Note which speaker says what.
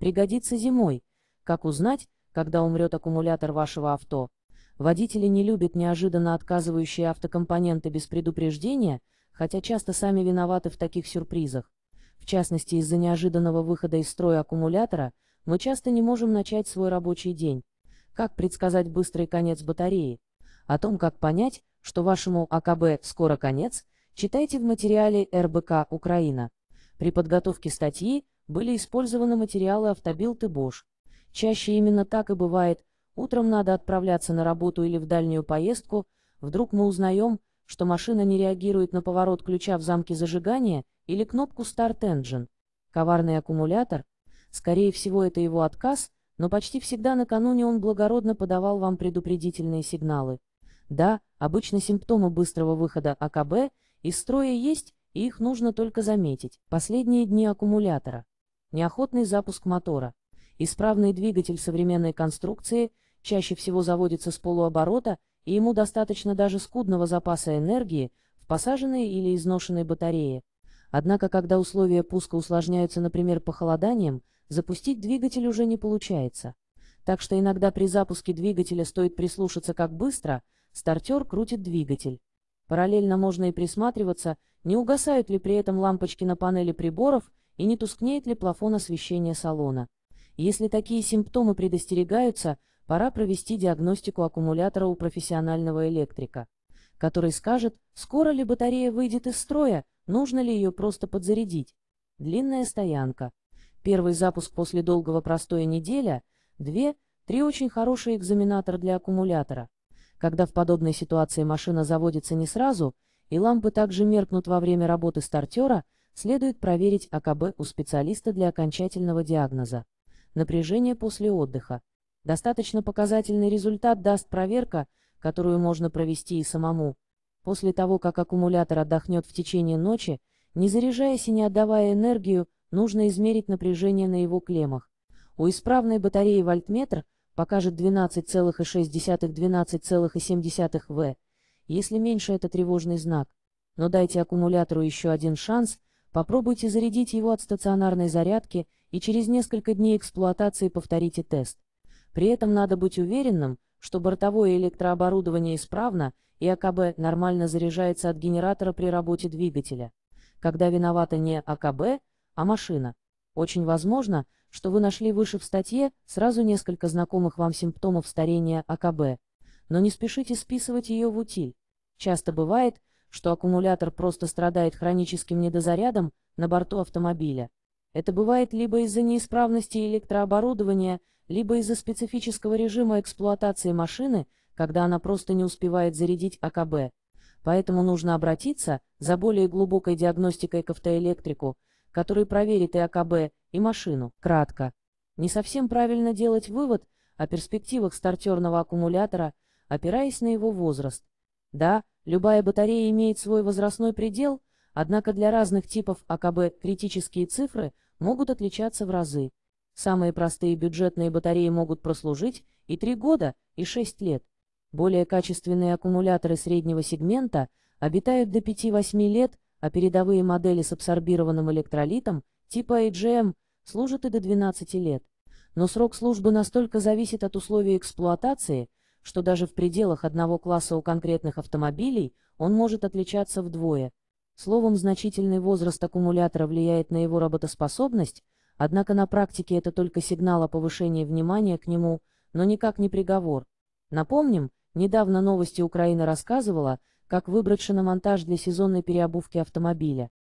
Speaker 1: Пригодится зимой. Как узнать, когда умрет аккумулятор вашего авто? Водители не любят неожиданно отказывающие автокомпоненты без предупреждения, хотя часто сами виноваты в таких сюрпризах. В частности, из-за неожиданного выхода из строя аккумулятора мы часто не можем начать свой рабочий день. Как предсказать быстрый конец батареи? О том, как понять, что вашему АКБ скоро конец, читайте в материале РБК «Украина». При подготовке статьи были использованы материалы автобилд и Bosch. Чаще именно так и бывает. Утром надо отправляться на работу или в дальнюю поездку, вдруг мы узнаем, что машина не реагирует на поворот ключа в замке зажигания или кнопку Start Engine. Коварный аккумулятор, скорее всего это его отказ, но почти всегда накануне он благородно подавал вам предупредительные сигналы. Да, обычно симптомы быстрого выхода АКБ из строя есть, их нужно только заметить. Последние дни аккумулятора, неохотный запуск мотора, исправный двигатель современной конструкции чаще всего заводится с полуоборота, и ему достаточно даже скудного запаса энергии в посаженной или изношенной батарее. Однако, когда условия пуска усложняются, например, похолоданием, запустить двигатель уже не получается. Так что иногда при запуске двигателя стоит прислушаться, как быстро стартер крутит двигатель. Параллельно можно и присматриваться, не угасают ли при этом лампочки на панели приборов и не тускнеет ли плафон освещения салона. Если такие симптомы предостерегаются, пора провести диагностику аккумулятора у профессионального электрика, который скажет, скоро ли батарея выйдет из строя, нужно ли ее просто подзарядить. Длинная стоянка. Первый запуск после долгого простоя неделя, две, три очень хороший экзаменатор для аккумулятора. Когда в подобной ситуации машина заводится не сразу, и лампы также меркнут во время работы стартера, следует проверить АКБ у специалиста для окончательного диагноза. Напряжение после отдыха. Достаточно показательный результат даст проверка, которую можно провести и самому. После того, как аккумулятор отдохнет в течение ночи, не заряжаясь и не отдавая энергию, нужно измерить напряжение на его клеммах. У исправной батареи вольтметр – покажет 12,6-12,7 В. Если меньше, это тревожный знак. Но дайте аккумулятору еще один шанс, попробуйте зарядить его от стационарной зарядки и через несколько дней эксплуатации повторите тест. При этом надо быть уверенным, что бортовое электрооборудование исправно и АКБ нормально заряжается от генератора при работе двигателя. Когда виновата не АКБ, а машина. Очень возможно, что вы нашли выше в статье сразу несколько знакомых вам симптомов старения АКБ, но не спешите списывать ее в утиль. Часто бывает, что аккумулятор просто страдает хроническим недозарядом на борту автомобиля. Это бывает либо из-за неисправности электрооборудования, либо из-за специфического режима эксплуатации машины, когда она просто не успевает зарядить АКБ. Поэтому нужно обратиться за более глубокой диагностикой к автоэлектрику, который проверит и АКБ, и машину, кратко. Не совсем правильно делать вывод о перспективах стартерного аккумулятора, опираясь на его возраст. Да, любая батарея имеет свой возрастной предел, однако для разных типов АКБ критические цифры могут отличаться в разы. Самые простые бюджетные батареи могут прослужить и 3 года, и 6 лет. Более качественные аккумуляторы среднего сегмента обитают до 5-8 лет, а передовые модели с абсорбированным электролитом типа AGM служат и до 12 лет. Но срок службы настолько зависит от условий эксплуатации, что даже в пределах одного класса у конкретных автомобилей он может отличаться вдвое. Словом, значительный возраст аккумулятора влияет на его работоспособность, однако на практике это только сигнал о повышении внимания к нему, но никак не приговор. Напомним, недавно новости Украина рассказывала, как выбрать шиномонтаж для сезонной переобувки автомобиля